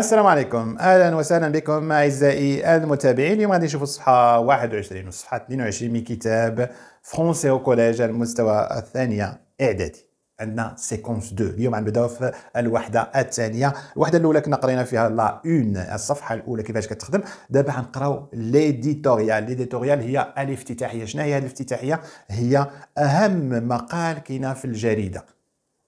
السلام عليكم اهلا وسهلا بكم اعزائي المتابعين اليوم غادي نشوفوا الصفحه 21 والصفحه 22 من كتاب فرونسي او كوليج المستوى الثانيه اعدادي عندنا سيكونس 2 اليوم غنبداو في الوحده الثانيه الوحده الاولى كنا قرينا فيها لا اون الصفحه الاولى كيفاش كتخدم دابا غنقراو ليديتوريال ليديتوريال هي الافتتاحيه شنو هي الافتتاحيه هي اهم مقال كاين في الجريده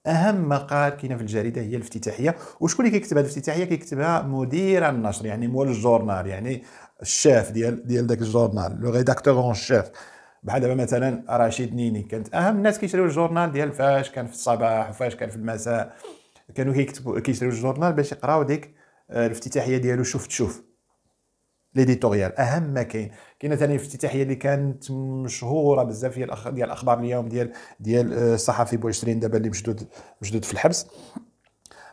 اهم مقال كاين في الجريده هي الافتتاحيه وشكون اللي كيكتب هذه الافتتاحيه كيكتبها مدير النشر يعني مول الجورنال يعني الشاف ديال ديال داك الجورنال لو ريداكتور اون شيف بحال دابا مثلا رشيد نيني كانت اهم الناس كيشريو الجورنال ديال فاش كان في الصباح وفاش كان في المساء كانوا كيكتبوا كيشريو الجورنال باش يقراو ديك آه، الافتتاحيه ديالو شوف تشوف ليديتوريال اهم ما كاين كاينه ثاني افتتاحيه اللي كانت مشهوره بزاف هي ديال الاخبار اليوم ديال ديال آه، الصحفي بوشرين دابا اللي مشدود مشدود في الحبس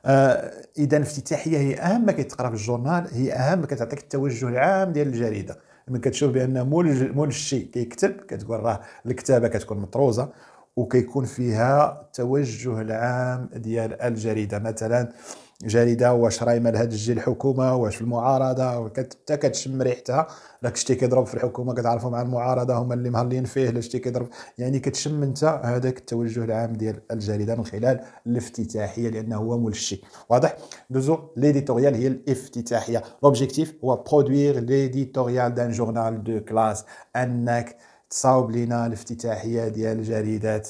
آه اذا الافتتاحيه هي اهم ما كيتقرا في الجورنال هي اهم ما كتعطيك التوجه العام ديال الجريده من كتشوف بان مول مول الشيء كيكتب كتقول راه الكتابه كتكون مطروزه وكيكون فيها التوجه العام ديال الجريده مثلا جريده واش راهي هاد الجيل الحكومه واش في المعارضه حتى كتشم ريحتها راك شتي كيضرب في الحكومه كتعرفوا مع المعارضه هما اللي مهلين فيه لا شتي كيضرب يعني كتشم انت هذاك التوجه العام ديال الجريده من خلال الافتتاحيه لانه هو مول الشيء واضح دوزو ليديتوريال هي الافتتاحيه لوبجيكتيف هو برودوير ليديتوريال دان جورنال دو كلاس انك تصاوب لينا الافتتاحيه ديال جريده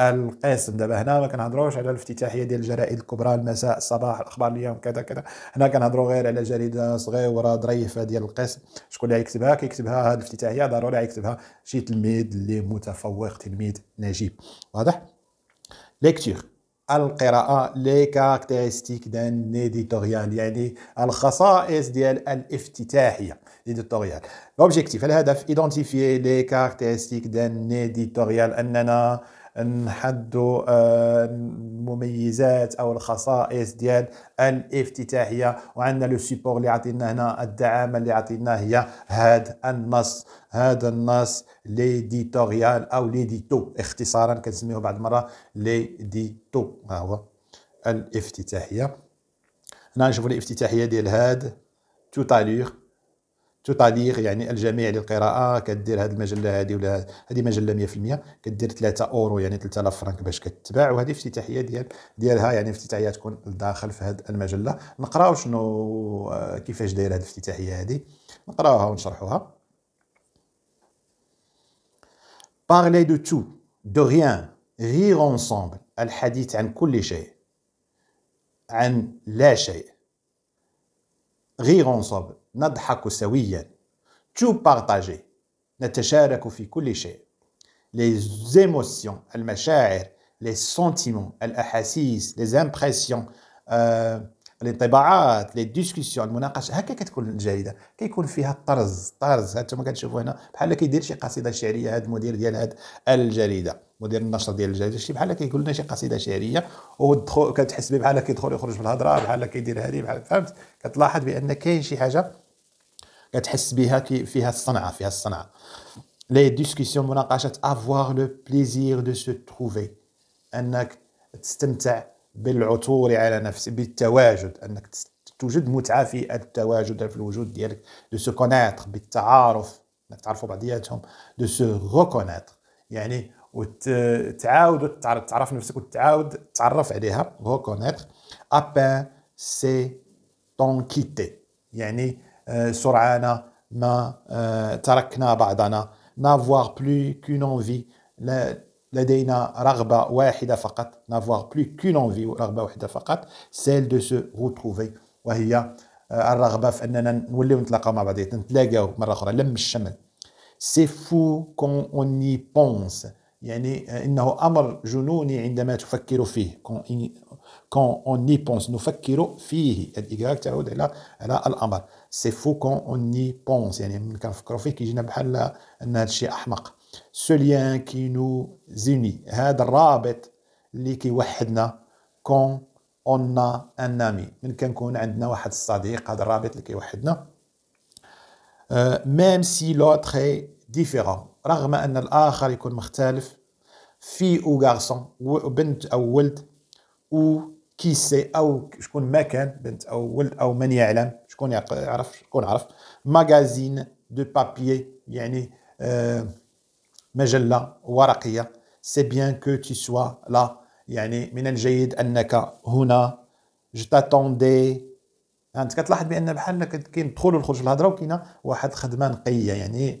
القسم دابا هنا ما كنهضروش على الافتتاحيه ديال الجرائد الكبرى المساء الصباح الاخبار اليوم كذا كذا هنا كنهضروا غير على جريده صغيره ظريفه ديال القسم شكون اللي غيكتبها كيكتبها هذه الافتتاحيه ضروري غيكتبها شي تلميذ اللي متفوق تلميذ نجيب واضح ليكتور القراءة لي كاركتيرستيك دان اديتوريال يعني الخصائص ديال الافتتاحية ليديتوريال لوبجيكتيف الهدف ايدونتيفي لي كاركتيرستيك دان اديتوريال اننا نحدوا آه، المميزات او الخصائص ديال الافتتاحيه وعندنا لو سيبور اللي عطينا هنا الدعامه اللي عطيناه هي هذا النص هذا النص ليديتوريال او ليديتو اختصارا كنسميوه بعض المره ليديتو ها هو الافتتاحيه هنا نشوفوا الافتتاحيه ديال هاد توتالور تطاليغ يعني الجميع للقراءه كدير هذه المجله هذه ولا هذه مجله 100% كدير 3 اورو يعني 3000 فرنك باش كتباع وهذه افتتاحيه ديال ديالها يعني افتتاحيه تكون داخل في هذه المجله نقراو شنو آه، كيفاش داير هذه الافتتاحيه هذه نقراوها ونشرحوها parler de tout de rien rire ensemble الحديث عن كل شيء عن لا شيء rire ensemble نضحك سويا تو بارتاجي نتشارك في كل شيء لي زيموسيون المشاعر لي سونتيمون الأحاسيس لي impressions آه، الانطباعات لي ديسكسيون المناقشه هكا كتكون الجريده كيكون فيها طرز طرز هانتوما كتشوفوا هنا بحال كيدير شي قصيده شعريه هذا المدير ديال هاد الجريده مدير النشر ديال الجريده شي بحال كيقول لنا شي قصيده شعريه وكتحس به بحال كيدخل يخرج بالهضره بحال كيدير هذه بحال فهمت كتلاحظ بان كاين شي حاجه كتحس بها فيها الصنعه فيها الصنعه لي ديسكسيون مناقشه افوار لو بليزير دو سو تروفي انك تستمتع بالعثور على نفسك بالتواجد انك توجد متعه في التواجد في الوجود ديالك دو سو كونيتر بالتعارف انك تعرفوا بعضياتهم دو سو ريكونيتر يعني وتعاود تعرف نفسك وتعاود تعرف عليها ريكونيتر ابان سي تون كيتي يعني Euh, Surana, ma euh, taraqna badana, n'avoir plus qu'une envie, la d'eina raga wa hida fakat, n'avoir plus qu'une envie, raga wa hida fakat, celle de se retrouver. Ouahia, euh, al raga, fennan, voulant la kama badet, n'te laga ou mara kara l'emchemel. C'est fou qu'on on y pense. يعني آه، إنه أمر جنوني عندما تفكر فيه كون اون ني بونس نفكر فيه الايكغاك تعود على على الأمر سي فو كون اون ني بونس يعني ملي كنفكروا فيه كيجينا بحال أن هذا الشيء أحمق سو ليان كي نو زيني هذا الرابط اللي كيوحدنا كون اون ان امي من كنكون عندنا واحد الصديق هذا الرابط اللي كيوحدنا ميم سي لوتر ديفيرون رغم ان الاخر يكون مختلف في او غارسون بنت او ولد او كي سي او شكون ما كان بنت او ولد او من يعلم شكون يعرف شكون عرف ماغازين دو بابيي يعني آه، مجله ورقيه سي بيان كو تي سوا لا يعني من الجيد انك هنا جو تاتوندي انت كتلاحظ بان بحال كاين دخول وخروج في الهضره وكاينه واحد خدمه نقيه يعني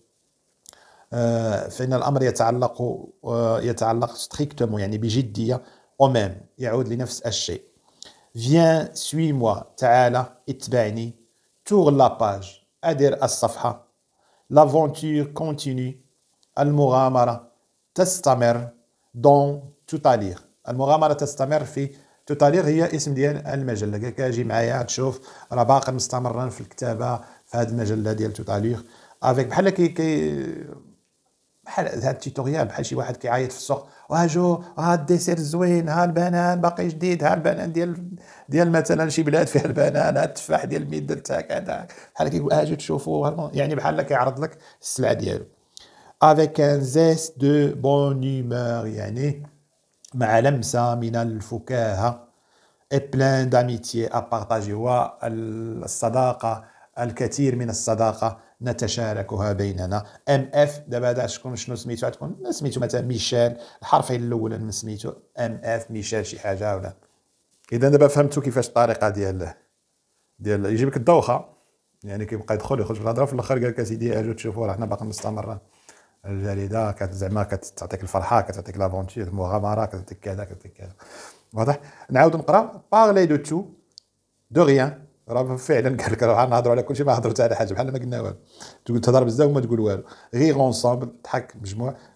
آه، فإن الأمر يتعلق آه، يتعلق ستريكتومون يعني بجدية او ميم يعود لنفس الشيء فيان سوي موا تعال اتبعني تور لا باج ادير الصفحة لافونتور كونتيني المغامرة تستمر دون توتاليغ المغامرة تستمر في توتاليغ هي اسم ديال المجلة قالك اجي معايا تشوف راه باقي مستمرا في الكتابة في هذه المجلة ديال توتاليغ افيك بحال كي كي بحال هاد التيتوريال بحال شي واحد كيعيط في السوق واجو ها الديسير زوين ها البنان باقي جديد ها البنان ديال ديال مثلا شي بلاد فيها البنان ها التفاح ديال ميد تاعك هذاك بحال كيقول اجو تشوفوا يعني بحال كيعرض لك السلعه ديالو افيك ان زيس دو بون humeur يعني مع لمسة من الفكاهة اي بلان d'amitié à هو الصداقه الكثير من الصداقه نتشاركها بيننا ام اف دابا هذا شكون شنو سميتو عندكم سميتو مثلا ميشيل الحرفين الاول من سميتو ام اف ميشيل شي حاجه ولا اذا دابا فهمتوا كيفاش الطريقه ديال ديال يجيب لك الدوخه يعني كيبقى يدخل يخرج في الهضره في الاخر قال لك اسيدي اجو تشوفوا راه حنا باقي مستمر الجريده زعما كتعطيك الفرحه كتعطيك لافونتير المغامره كتعطيك كذا كتعطيك كذا واضح نعاود نقرا بارلي دو تو دو غيان Rire ensemble,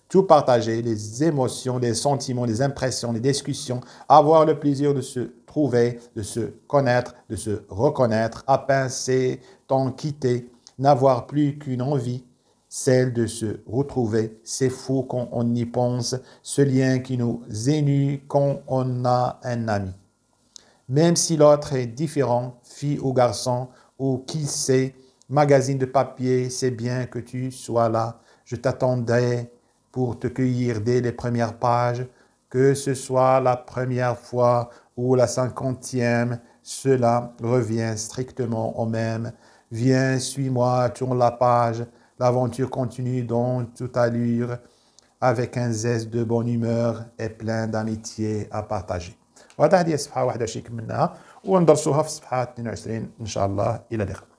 tout partager, les émotions, les sentiments, les impressions, les discussions, avoir le plaisir de se trouver, de se connaître, de se reconnaître, à pincer, tant quitter, n'avoir plus qu'une envie, celle de se retrouver. C'est fou quand on y pense, ce lien qui nous énue quand on a un ami même si l'autre est différent, fille ou garçon, ou qui sait, magazine de papier, c'est bien que tu sois là. Je t'attendais pour te cueillir dès les premières pages, que ce soit la première fois ou la cinquantième, cela revient strictement au même. Viens, suis-moi, tourne la page. L'aventure continue dans toute allure, avec un zeste de bonne humeur et plein d'amitié à partager. وهذا هذه الصفحه 21 كملناها وندرسوها في الصفحه 22 ان شاء الله الى اللقاء